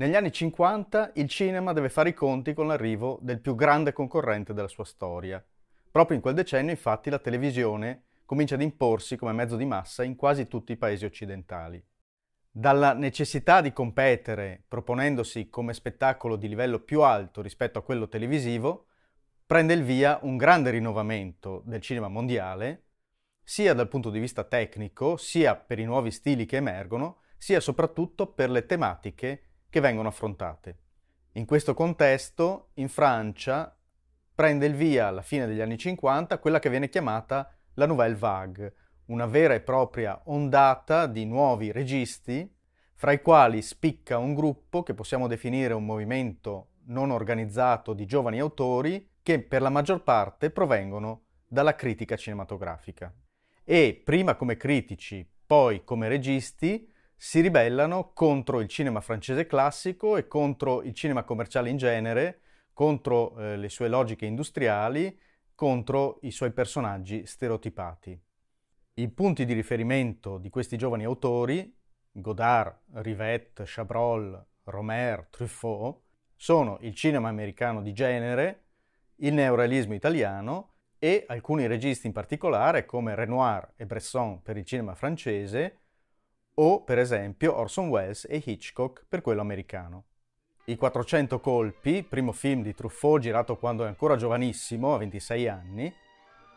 Negli anni 50 il cinema deve fare i conti con l'arrivo del più grande concorrente della sua storia. Proprio in quel decennio infatti la televisione comincia ad imporsi come mezzo di massa in quasi tutti i paesi occidentali. Dalla necessità di competere proponendosi come spettacolo di livello più alto rispetto a quello televisivo, prende il via un grande rinnovamento del cinema mondiale, sia dal punto di vista tecnico, sia per i nuovi stili che emergono, sia soprattutto per le tematiche che vengono affrontate. In questo contesto, in Francia prende il via alla fine degli anni 50 quella che viene chiamata la Nouvelle Vague, una vera e propria ondata di nuovi registi, fra i quali spicca un gruppo che possiamo definire un movimento non organizzato di giovani autori che per la maggior parte provengono dalla critica cinematografica. E prima come critici, poi come registi, si ribellano contro il cinema francese classico e contro il cinema commerciale in genere, contro eh, le sue logiche industriali, contro i suoi personaggi stereotipati. I punti di riferimento di questi giovani autori, Godard, Rivette, Chabrol, Romer, Truffaut, sono il cinema americano di genere, il neorealismo italiano e alcuni registi in particolare come Renoir e Bresson per il cinema francese o per esempio Orson Welles e Hitchcock per quello americano. I 400 colpi, primo film di Truffaut girato quando è ancora giovanissimo, a 26 anni,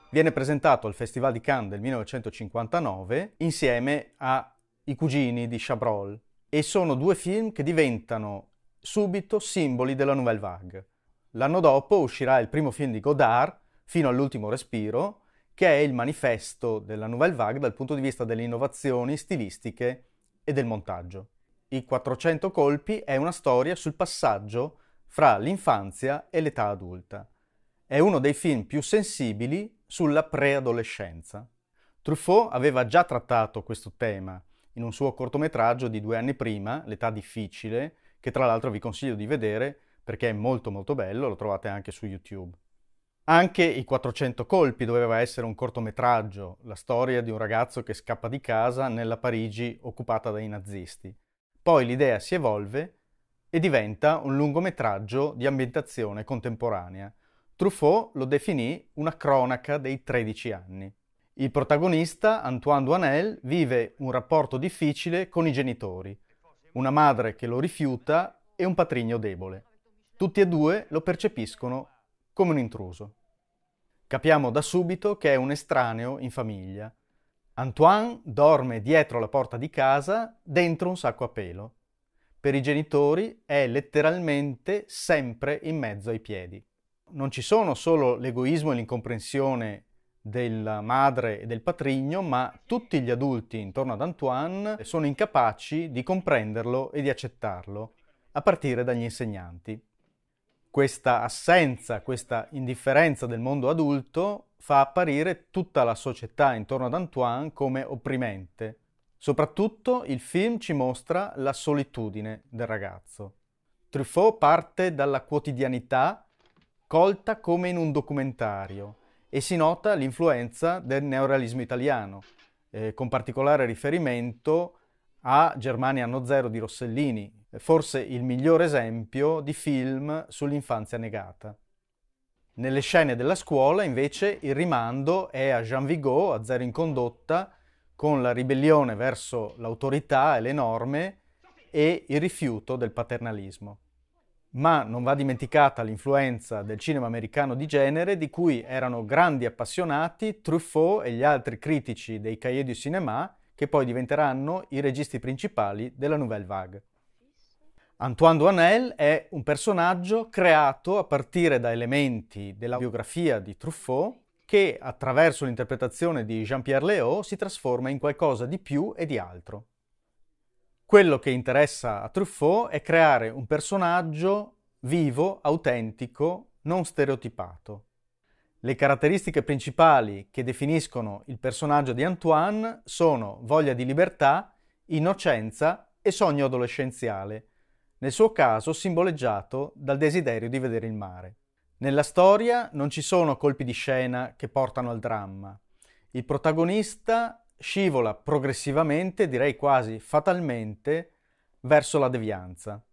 viene presentato al Festival di Cannes del 1959 insieme a I cugini di Chabrol e sono due film che diventano subito simboli della Nouvelle Vague. L'anno dopo uscirà il primo film di Godard, Fino all'ultimo respiro, che è il manifesto della Nouvelle Vague dal punto di vista delle innovazioni stilistiche e del montaggio. I 400 colpi è una storia sul passaggio fra l'infanzia e l'età adulta. È uno dei film più sensibili sulla preadolescenza. Truffaut aveva già trattato questo tema in un suo cortometraggio di due anni prima, L'età difficile, che tra l'altro vi consiglio di vedere perché è molto molto bello, lo trovate anche su YouTube. Anche I 400 colpi doveva essere un cortometraggio, la storia di un ragazzo che scappa di casa nella Parigi occupata dai nazisti. Poi l'idea si evolve e diventa un lungometraggio di ambientazione contemporanea. Truffaut lo definì una cronaca dei 13 anni. Il protagonista, Antoine Duanel, vive un rapporto difficile con i genitori, una madre che lo rifiuta e un patrigno debole. Tutti e due lo percepiscono come un intruso. Capiamo da subito che è un estraneo in famiglia. Antoine dorme dietro la porta di casa, dentro un sacco a pelo. Per i genitori è letteralmente sempre in mezzo ai piedi. Non ci sono solo l'egoismo e l'incomprensione della madre e del patrigno, ma tutti gli adulti intorno ad Antoine sono incapaci di comprenderlo e di accettarlo, a partire dagli insegnanti questa assenza, questa indifferenza del mondo adulto fa apparire tutta la società intorno ad Antoine come opprimente. Soprattutto il film ci mostra la solitudine del ragazzo. Truffaut parte dalla quotidianità colta come in un documentario e si nota l'influenza del neorealismo italiano, eh, con particolare riferimento a Germania anno zero di Rossellini, forse il miglior esempio di film sull'infanzia negata. Nelle scene della scuola, invece, il rimando è a Jean Vigo, a Zero in condotta, con la ribellione verso l'autorità e le norme e il rifiuto del paternalismo. Ma non va dimenticata l'influenza del cinema americano di genere di cui erano grandi appassionati Truffaut e gli altri critici dei cahiers du cinéma che poi diventeranno i registi principali della Nouvelle Vague. Antoine Duanel è un personaggio creato a partire da elementi della biografia di Truffaut che attraverso l'interpretazione di Jean-Pierre Léo si trasforma in qualcosa di più e di altro. Quello che interessa a Truffaut è creare un personaggio vivo, autentico, non stereotipato. Le caratteristiche principali che definiscono il personaggio di Antoine sono voglia di libertà, innocenza e sogno adolescenziale, nel suo caso simboleggiato dal desiderio di vedere il mare. Nella storia non ci sono colpi di scena che portano al dramma. Il protagonista scivola progressivamente, direi quasi fatalmente, verso la devianza.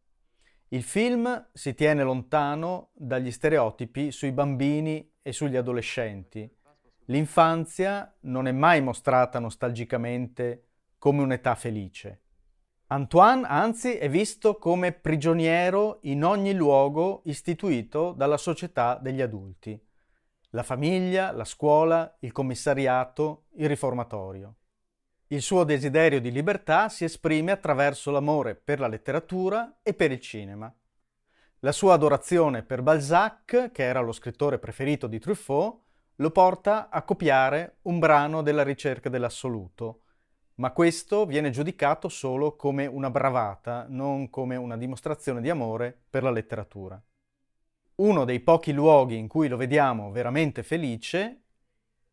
Il film si tiene lontano dagli stereotipi sui bambini e sugli adolescenti. L'infanzia non è mai mostrata nostalgicamente come un'età felice. Antoine, anzi, è visto come prigioniero in ogni luogo istituito dalla società degli adulti. La famiglia, la scuola, il commissariato, il riformatorio. Il suo desiderio di libertà si esprime attraverso l'amore per la letteratura e per il cinema. La sua adorazione per Balzac, che era lo scrittore preferito di Truffaut, lo porta a copiare un brano della ricerca dell'assoluto, ma questo viene giudicato solo come una bravata, non come una dimostrazione di amore per la letteratura. Uno dei pochi luoghi in cui lo vediamo veramente felice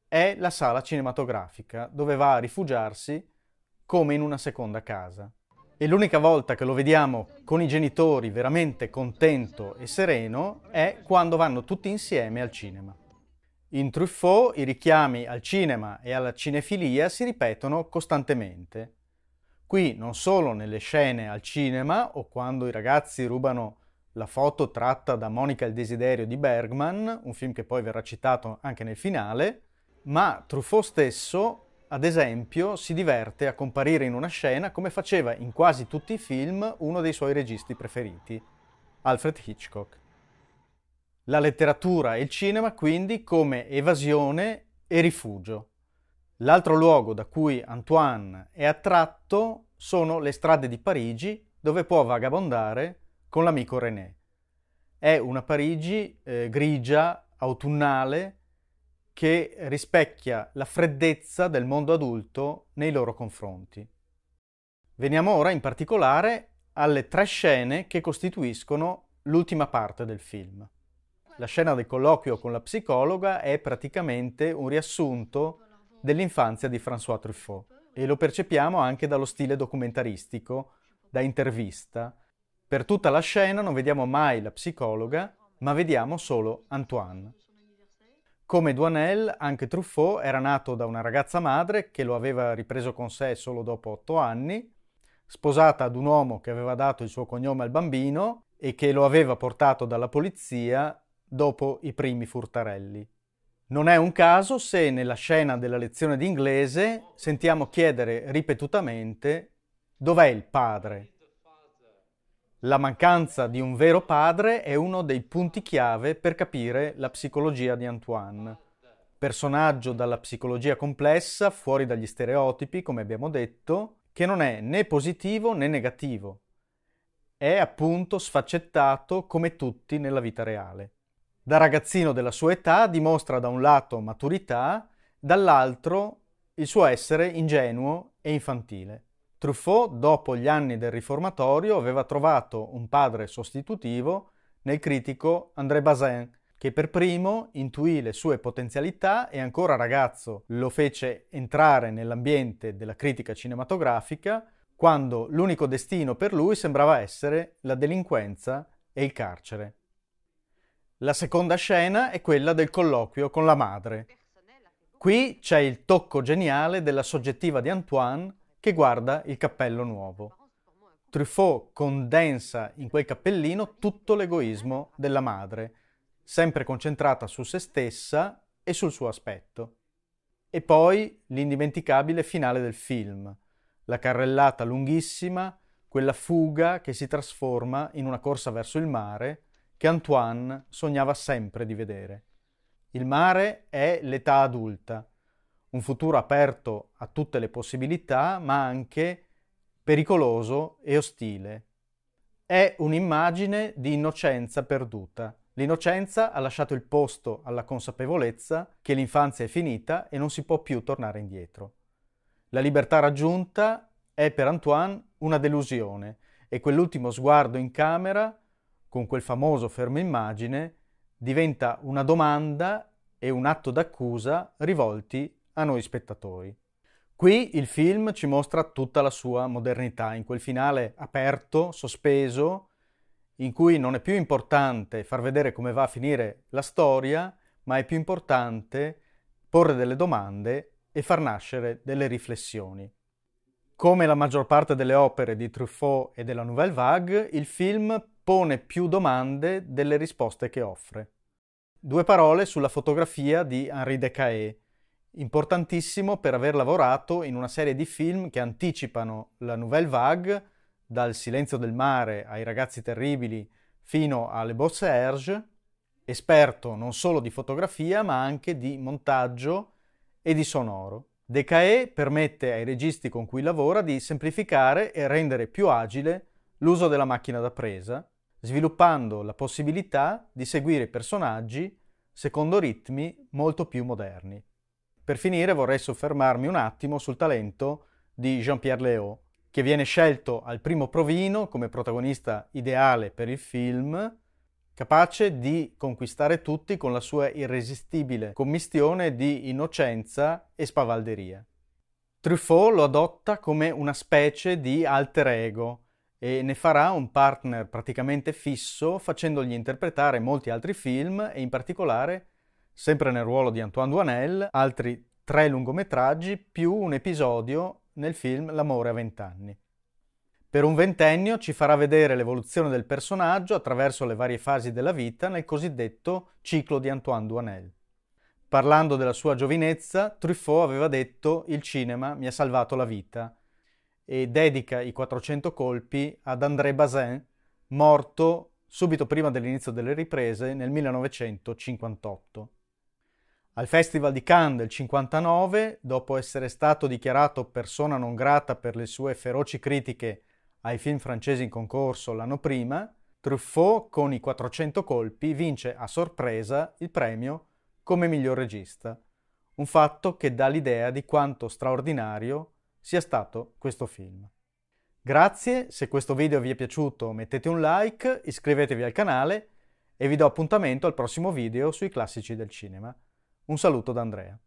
è la sala cinematografica, dove va a rifugiarsi come in una seconda casa. E l'unica volta che lo vediamo con i genitori veramente contento e sereno è quando vanno tutti insieme al cinema. In Truffaut i richiami al cinema e alla cinefilia si ripetono costantemente. Qui non solo nelle scene al cinema o quando i ragazzi rubano la foto tratta da Monica il desiderio di Bergman, un film che poi verrà citato anche nel finale, ma Truffaut stesso, ad esempio, si diverte a comparire in una scena come faceva in quasi tutti i film uno dei suoi registi preferiti, Alfred Hitchcock la letteratura e il cinema quindi come evasione e rifugio. L'altro luogo da cui Antoine è attratto sono le strade di Parigi dove può vagabondare con l'amico René. È una Parigi eh, grigia, autunnale, che rispecchia la freddezza del mondo adulto nei loro confronti. Veniamo ora in particolare alle tre scene che costituiscono l'ultima parte del film. La scena del colloquio con la psicologa è praticamente un riassunto dell'infanzia di François Truffaut e lo percepiamo anche dallo stile documentaristico, da intervista. Per tutta la scena non vediamo mai la psicologa, ma vediamo solo Antoine. Come Duanel, anche Truffaut era nato da una ragazza madre che lo aveva ripreso con sé solo dopo otto anni, sposata ad un uomo che aveva dato il suo cognome al bambino e che lo aveva portato dalla polizia dopo i primi furtarelli. Non è un caso se nella scena della lezione d'inglese sentiamo chiedere ripetutamente dov'è il padre. La mancanza di un vero padre è uno dei punti chiave per capire la psicologia di Antoine, personaggio dalla psicologia complessa, fuori dagli stereotipi, come abbiamo detto, che non è né positivo né negativo. È appunto sfaccettato come tutti nella vita reale. Da ragazzino della sua età dimostra da un lato maturità, dall'altro il suo essere ingenuo e infantile. Truffaut, dopo gli anni del riformatorio, aveva trovato un padre sostitutivo nel critico André Bazin, che per primo intuì le sue potenzialità e ancora ragazzo lo fece entrare nell'ambiente della critica cinematografica, quando l'unico destino per lui sembrava essere la delinquenza e il carcere. La seconda scena è quella del colloquio con la madre. Qui c'è il tocco geniale della soggettiva di Antoine che guarda il cappello nuovo. Truffaut condensa in quel cappellino tutto l'egoismo della madre, sempre concentrata su se stessa e sul suo aspetto. E poi l'indimenticabile finale del film, la carrellata lunghissima, quella fuga che si trasforma in una corsa verso il mare, che Antoine sognava sempre di vedere. Il mare è l'età adulta, un futuro aperto a tutte le possibilità, ma anche pericoloso e ostile. È un'immagine di innocenza perduta. L'innocenza ha lasciato il posto alla consapevolezza che l'infanzia è finita e non si può più tornare indietro. La libertà raggiunta è per Antoine una delusione e quell'ultimo sguardo in camera con quel famoso fermo immagine diventa una domanda e un atto d'accusa rivolti a noi spettatori. Qui il film ci mostra tutta la sua modernità, in quel finale aperto, sospeso, in cui non è più importante far vedere come va a finire la storia, ma è più importante porre delle domande e far nascere delle riflessioni. Come la maggior parte delle opere di Truffaut e della Nouvelle Vague, il film pone più domande delle risposte che offre. Due parole sulla fotografia di Henri Decae, importantissimo per aver lavorato in una serie di film che anticipano la Nouvelle Vague, dal Silenzio del mare ai Ragazzi terribili fino alle Bosse Serge, esperto non solo di fotografia ma anche di montaggio e di sonoro. Decae permette ai registi con cui lavora di semplificare e rendere più agile l'uso della macchina da presa sviluppando la possibilità di seguire personaggi secondo ritmi molto più moderni. Per finire vorrei soffermarmi un attimo sul talento di Jean-Pierre Léo, che viene scelto al primo provino come protagonista ideale per il film, capace di conquistare tutti con la sua irresistibile commistione di innocenza e spavalderia. Truffaut lo adotta come una specie di alter ego, e ne farà un partner praticamente fisso facendogli interpretare molti altri film e in particolare, sempre nel ruolo di Antoine Duanel, altri tre lungometraggi più un episodio nel film L'amore a vent'anni. Per un ventennio ci farà vedere l'evoluzione del personaggio attraverso le varie fasi della vita nel cosiddetto ciclo di Antoine Duanel. Parlando della sua giovinezza, Truffaut aveva detto Il cinema mi ha salvato la vita e dedica i 400 colpi ad André Bazin, morto subito prima dell'inizio delle riprese nel 1958. Al Festival di Cannes del 59, dopo essere stato dichiarato persona non grata per le sue feroci critiche ai film francesi in concorso l'anno prima, Truffaut con i 400 colpi vince a sorpresa il premio come miglior regista, un fatto che dà l'idea di quanto straordinario sia stato questo film. Grazie, se questo video vi è piaciuto mettete un like, iscrivetevi al canale e vi do appuntamento al prossimo video sui classici del cinema. Un saluto da Andrea.